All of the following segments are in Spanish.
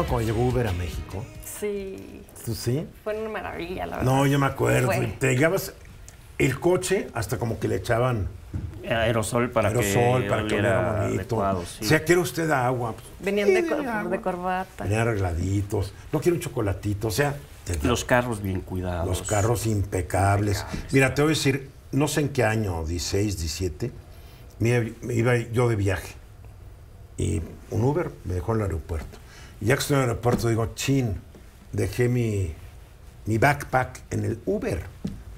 acuerdo cuando llegó Uber a México? Sí. ¿Tú sí? Fue una maravilla, la verdad. No, yo me acuerdo. Te llegabas el coche hasta como que le echaban... Aerosol para aerosol, que para que era bonito. O sea, ¿quiere usted agua? Venían de, corbata. Venían arregladitos. No quiero un chocolatito. O sea... Los carros bien cuidados. Los carros impecables. Mira, te voy a decir, no sé en qué año, 16, 17, me iba yo de viaje. Y un Uber me dejó en el aeropuerto ya que estoy en el aeropuerto, digo, chin, dejé mi, mi backpack en el Uber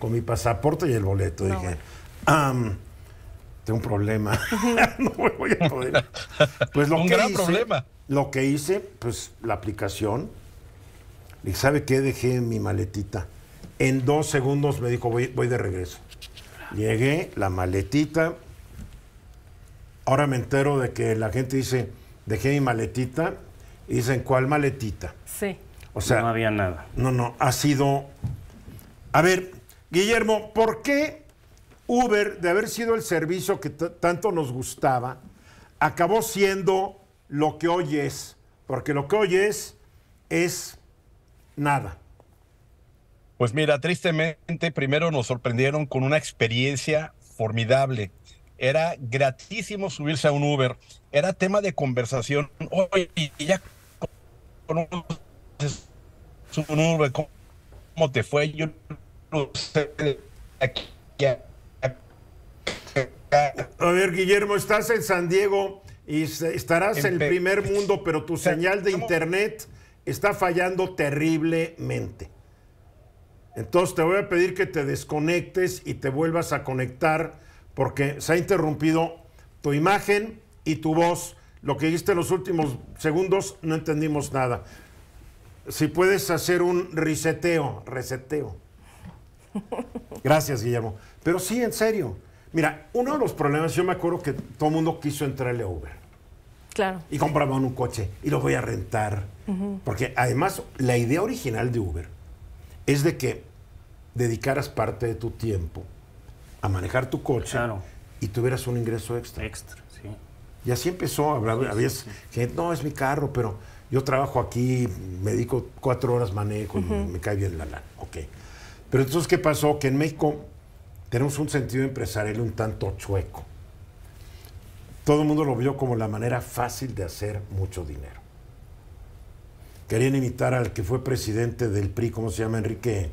con mi pasaporte y el boleto. dije, tengo un problema, no me voy a poder. Pues lo un que gran hice, problema. Lo que hice, pues la aplicación, y ¿sabe qué? Dejé mi maletita. En dos segundos me dijo, voy, voy de regreso. Llegué, la maletita. Ahora me entero de que la gente dice, dejé mi maletita dicen, ¿cuál maletita? Sí. O sea, no había nada. No, no, ha sido... A ver, Guillermo, ¿por qué Uber, de haber sido el servicio que tanto nos gustaba, acabó siendo lo que hoy es? Porque lo que hoy es es nada. Pues mira, tristemente primero nos sorprendieron con una experiencia formidable. Era gratísimo subirse a un Uber. Era tema de conversación. Y ya cómo te fue, a ver, Guillermo, estás en San Diego y estarás en el primer mundo, pero tu señal de internet está fallando terriblemente. Entonces te voy a pedir que te desconectes y te vuelvas a conectar porque se ha interrumpido tu imagen y tu voz lo que dijiste en los últimos segundos, no entendimos nada. Si puedes hacer un reseteo, reseteo. Gracias, Guillermo. Pero sí, en serio. Mira, uno de los problemas, yo me acuerdo que todo el mundo quiso entrarle a Uber. Claro. Y compraban un coche y lo voy a rentar. Porque además, la idea original de Uber es de que dedicaras parte de tu tiempo a manejar tu coche y tuvieras un ingreso extra. Extra, sí. Y así empezó. a hablar, había gente, no, es mi carro, pero yo trabajo aquí, me dedico cuatro horas manejo, me cae bien la lana. Ok. Pero entonces, ¿qué pasó? Que en México tenemos un sentido empresarial un tanto chueco. Todo el mundo lo vio como la manera fácil de hacer mucho dinero. Querían imitar al que fue presidente del PRI, ¿cómo se llama? Enrique.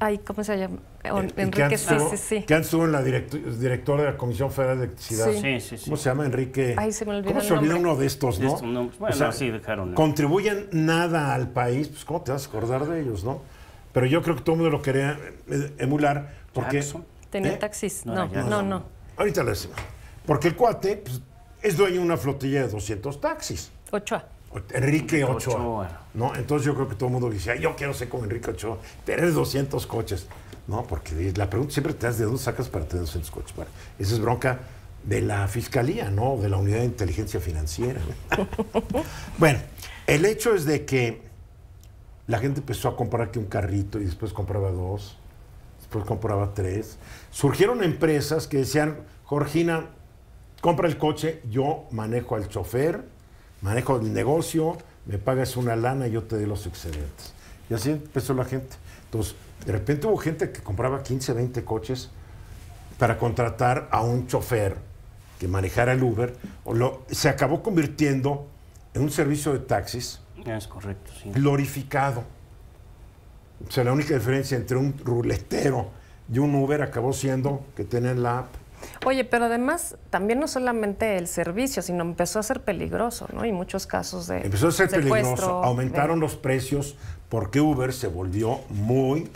Ay, ¿cómo se llama? Enrique, sí, sí, sí. Que antes estuvo en la directora de la Comisión Federal de Electricidad. ¿Cómo se llama Enrique? Ay, se me olvidó ¿Cómo se olvidó uno de estos, no? bueno, dejaron. Contribuyen nada al país, pues ¿cómo te vas a acordar de ellos, no? Pero yo creo que todo el mundo lo quería eh, emular porque... Tenía ¿Eh? taxis. No no, no, Ahorita lo decimos. Porque el cuate pues, es dueño de una flotilla de 200 taxis. Ochoa. Enrique Ochoa, ¿no? Entonces yo creo que todo el mundo decía yo quiero ser como Enrique Ochoa, tener 200 coches. ¿no? Porque la pregunta siempre te das de dónde sacas para tener 200 coches. esa es bronca de la Fiscalía, ¿no? De la Unidad de Inteligencia Financiera. bueno, el hecho es de que la gente empezó a comprar aquí un carrito y después compraba dos, después compraba tres. Surgieron empresas que decían, Jorgina, compra el coche, yo manejo al chofer, manejo el negocio, me pagas una lana y yo te doy los excedentes. Y así empezó la gente. Entonces, de repente hubo gente que compraba 15, 20 coches para contratar a un chofer que manejara el Uber. O lo, se acabó convirtiendo en un servicio de taxis. Es correcto, Glorificado. O sea, la única diferencia entre un ruletero y un Uber acabó siendo que tienen la app. Oye, pero además también no solamente el servicio, sino empezó a ser peligroso, ¿no? Y muchos casos de... Empezó a ser peligroso, aumentaron los precios porque Uber se volvió muy,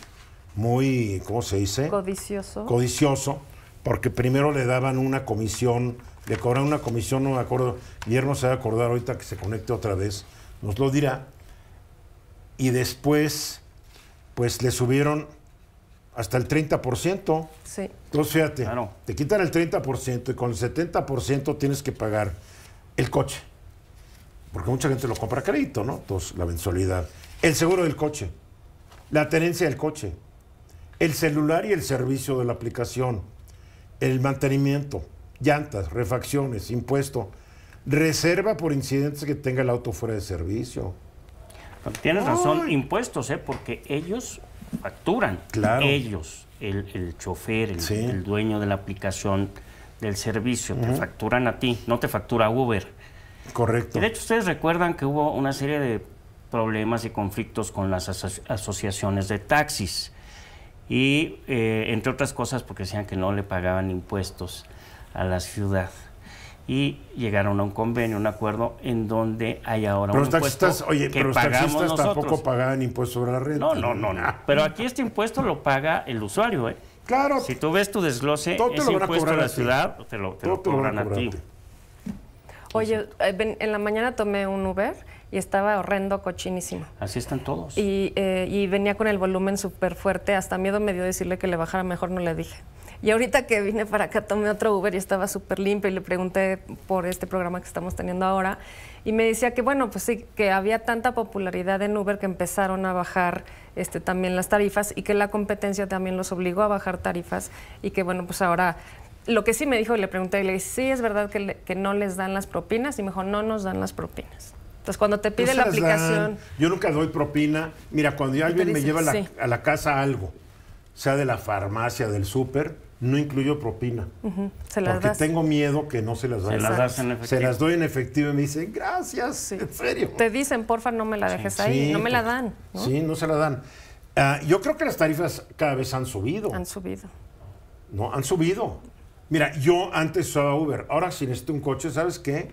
muy, ¿cómo se dice? Codicioso. Codicioso, porque primero le daban una comisión, le cobraron una comisión, no me acuerdo, Guillermo se va a acordar ahorita que se conecte otra vez, nos lo dirá, y después, pues le subieron hasta el 30%. Sí. Entonces, fíjate, te quitan el 30% y con el 70% tienes que pagar el coche. Porque mucha gente lo compra a crédito, ¿no? Entonces, la mensualidad. El seguro del coche, la tenencia del coche, el celular y el servicio de la aplicación, el mantenimiento, llantas, refacciones, impuesto, reserva por incidentes que tenga el auto fuera de servicio. Tienes razón, impuestos, ¿eh? porque ellos facturan. Ellos, el, el chofer, el, dueño de la aplicación del servicio, te facturan a ti, no te factura Uber. Correcto. de hecho, ustedes recuerdan que hubo una serie de problemas y conflictos con las asociaciones de taxis. Y, eh, entre otras cosas, porque decían que no le pagaban impuestos a la ciudad y llegaron a un convenio, un acuerdo en donde hay ahora un impuesto pero los taxistas tampoco pagaban impuestos sobre la renta. No, no, no, Pero aquí este impuesto lo paga el usuario, ¿eh? Claro. Si tú ves tu desglose, impuesto a, la ciudad te lo, cobran a, ti. Oye, eh, en la mañana tomé un Uber y estaba horrendo, cochinísimo. Así están todos. Y, eh, y venía con el volumen súper fuerte, hasta miedo me dio decirle que le bajara, mejor no le dije. Y ahorita que vine para acá tomé otro Uber y estaba súper limpio y le pregunté por este programa que estamos teniendo ahora y me decía que bueno, pues sí, que había tanta popularidad en Uber que empezaron a bajar este, también las tarifas y que la competencia también los obligó a bajar tarifas y que bueno, pues ahora lo que sí me dijo y le pregunté, y le dije, sí, es verdad que, no les dan las propinas y me dijo, no nos dan las propinas. Entonces, cuando te pide la aplicación... Yo nunca doy propina. Mira, cuando alguien me lleva a la casa algo, sea de la farmacia, del súper, no incluyo propina. Se porque tengo miedo que no se las Se las das en efectivo. Se las doy en efectivo y me dicen, gracias, en serio. Te dicen, porfa, no me la dejes ahí. no me la dan. Sí, no se la dan. Ah, yo creo que las tarifas cada vez han subido. Han subido. No, han subido. Mira, yo antes usaba Uber. Ahora, si necesito un coche, ¿sabes qué?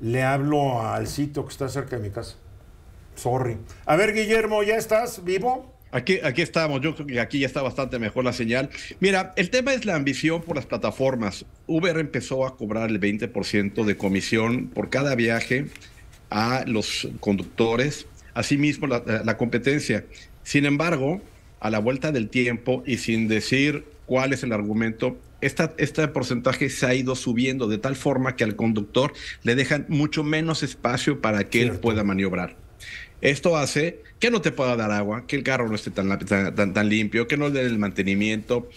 Le hablo al sitio que está cerca de mi casa. Sorry. A ver, Guillermo, ¿ya estás vivo? Aquí, aquí estamos, yo creo que aquí ya está bastante mejor la señal. Mira, el tema es la ambición por las plataformas. Uber empezó a cobrar el 20% de comisión por cada viaje a los conductores, asimismo la, la competencia. Sin embargo, a la vuelta del tiempo y sin decir cuál es el argumento, esta, este porcentaje se ha ido subiendo de tal forma que al conductor le dejan mucho menos espacio para que él pueda maniobrar. Esto hace que no te pueda dar agua, que el carro no esté tan, limpio, que no le den el mantenimiento.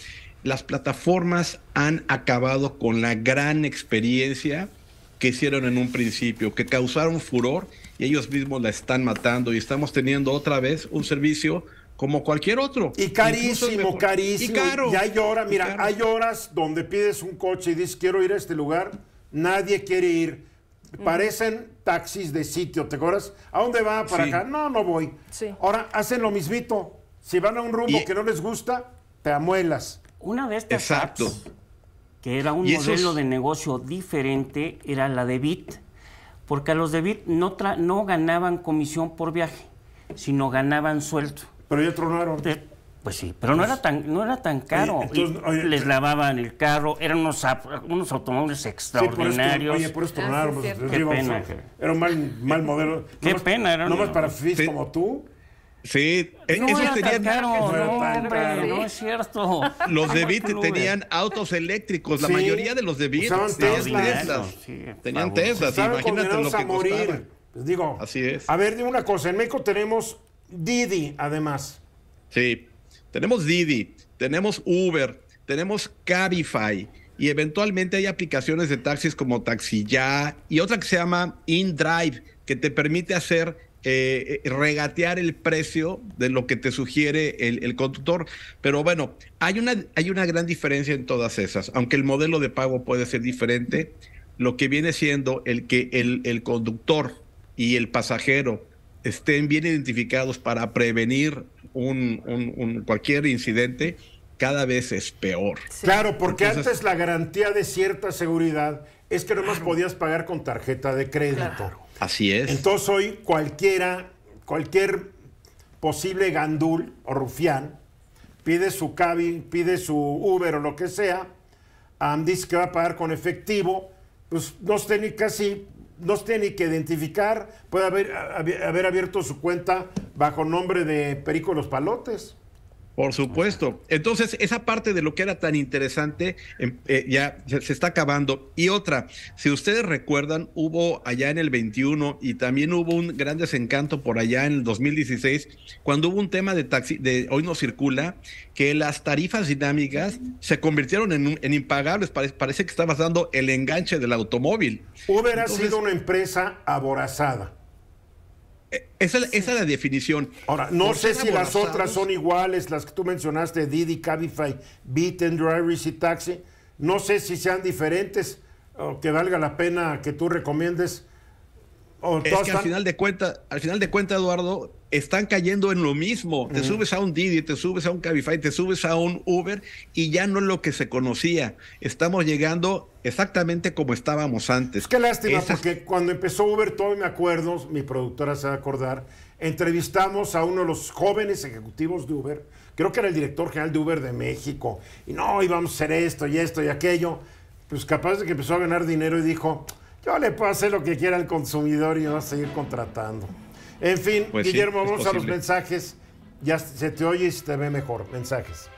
Las plataformas han acabado con la gran experiencia que hicieron en un principio, que causaron furor y ellos mismos la están matando y estamos teniendo otra vez un servicio como cualquier otro. Y carísimo, carísimo. Y, hay horas, mira, hay horas donde pides un coche y dices quiero ir a este lugar, nadie quiere ir Mm. Parecen taxis de sitio, ¿te acuerdas? ¿A dónde va? ¿Para acá? No, no voy. Ahora hacen lo mismito. Si van a un rumbo que no les gusta, te amuelas. Una de estas Exacto. que era un modelo de negocio diferente, era la de Bit, porque a los de Bit no, no ganaban comisión por viaje, sino ganaban suelto. Pero ya tronaron. De pues sí, pero no era tan, no era tan caro. Les eh, lavaban el carro, eran unos, unos automóviles extraordinarios. Sí, por oye, por eso ah, pues, Qué pena. era un mal, mal modelo. Qué pena. Era No no. para fifís como tú. Sí, e- no esos tenían. Caro, no, hombre, no es cierto. Los de tenían autos eléctricos, la mayoría de los de Sí, tenían Tesla, imagínate lo que a morir. Pues digo, así es. A ver, dime una cosa, en México tenemos Didi, además. Sí. Tenemos Didi, tenemos Uber, tenemos Cabify y eventualmente hay aplicaciones de taxis como TaxiYa y otra que se llama InDrive que te permite hacer eh, eh, regatear el precio de lo que te sugiere el, conductor. Pero bueno, hay una, hay una gran diferencia en todas esas. Aunque el modelo de pago puede ser diferente, lo que viene siendo el que el conductor y el pasajero estén bien identificados para prevenir un, cualquier incidente, cada vez es peor. Claro, porque antes la garantía de cierta seguridad es que nomás podías pagar con tarjeta de crédito. Así es. Entonces hoy cualquiera, cualquier posible gandul o rufián pide su cabin, pide su Uber o lo que sea, dice que va a pagar con efectivo, pues no sé ni casi no se tiene que identificar, puede haber, haber abierto su cuenta bajo nombre de Perico Los Palotes. Por supuesto. Entonces, esa parte de lo que era tan interesante em, eh, ya se, está acabando. Y otra, si ustedes recuerdan, hubo allá en el 21 y también hubo un gran desencanto por allá en el 2016, cuando hubo un tema de taxi, de hoy no circula, que las tarifas dinámicas se convirtieron en, impagables. Parece, que estabas dando el enganche del automóvil. Uber ha sido una empresa aborazada. Esa, es la definición. Ahora, no sé si las otras son iguales, las que tú mencionaste, Didi, Cabify, Beat and Drivers y Taxi. No sé si sean diferentes o que valga la pena que tú recomiendes Oh, es que al final de cuentas, al final de cuenta, Eduardo, están cayendo en lo mismo. Te subes a un Didi, te subes a un Cabify, te subes a un Uber y ya no es lo que se conocía. Estamos llegando exactamente como estábamos antes. Es que lástima, porque cuando empezó Uber, todo me acuerdo, mi productora se va a acordar, entrevistamos a uno de los jóvenes ejecutivos de Uber, creo que era el director general de Uber de México, y no, íbamos a hacer esto y esto y aquello. Pues capaz de que empezó a ganar dinero y dijo, yo le puedo hacer lo que quiera al consumidor y va a seguir contratando. En fin, pues Guillermo, vamos a los mensajes. Ya se te oye y se te ve mejor. Mensajes.